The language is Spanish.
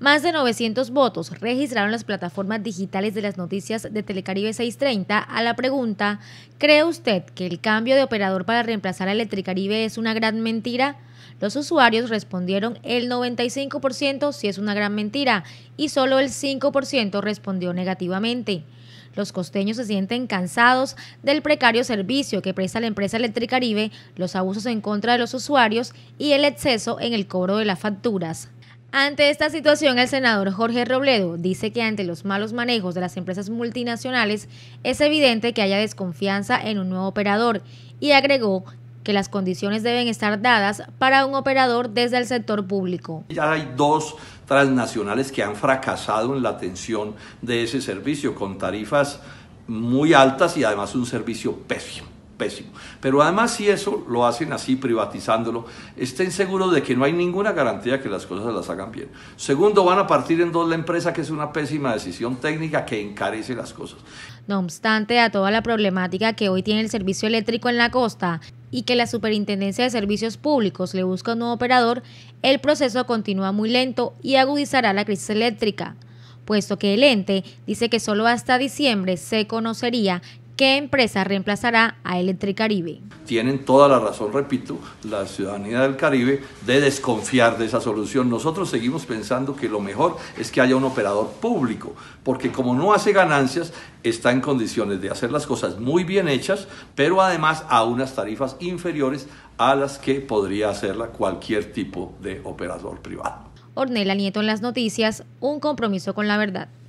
Más de 900 votos registraron las plataformas digitales de las noticias de Telecaribe 630 a la pregunta ¿Cree usted que el cambio de operador para reemplazar a Electricaribe es una gran mentira? Los usuarios respondieron el 95% si es una gran mentira y solo el 5% respondió negativamente. Los costeños se sienten cansados del precario servicio que presta la empresa Electricaribe, los abusos en contra de los usuarios y el exceso en el cobro de las facturas. Ante esta situación, el senador Jorge Robledo dice que ante los malos manejos de las empresas multinacionales es evidente que haya desconfianza en un nuevo operador y agregó que las condiciones deben estar dadas para un operador desde el sector público. Ya hay dos transnacionales que han fracasado en la atención de ese servicio con tarifas muy altas y además un servicio pésimo pésimo. Pero además si eso lo hacen así, privatizándolo, estén seguros de que no hay ninguna garantía que las cosas las hagan bien. Segundo, van a partir en dos la empresa, que es una pésima decisión técnica que encarece las cosas. No obstante, a toda la problemática que hoy tiene el servicio eléctrico en la costa, y que la Superintendencia de Servicios Públicos le busca un nuevo operador, el proceso continúa muy lento y agudizará la crisis eléctrica, puesto que el ente dice que solo hasta diciembre se conocería ¿Qué empresa reemplazará a Electricaribe? Tienen toda la razón, repito, la ciudadanía del Caribe de desconfiar de esa solución. Nosotros seguimos pensando que lo mejor es que haya un operador público, porque como no hace ganancias, está en condiciones de hacer las cosas muy bien hechas, pero además a unas tarifas inferiores a las que podría hacerla cualquier tipo de operador privado. Ornella Nieto en las noticias, un compromiso con la verdad.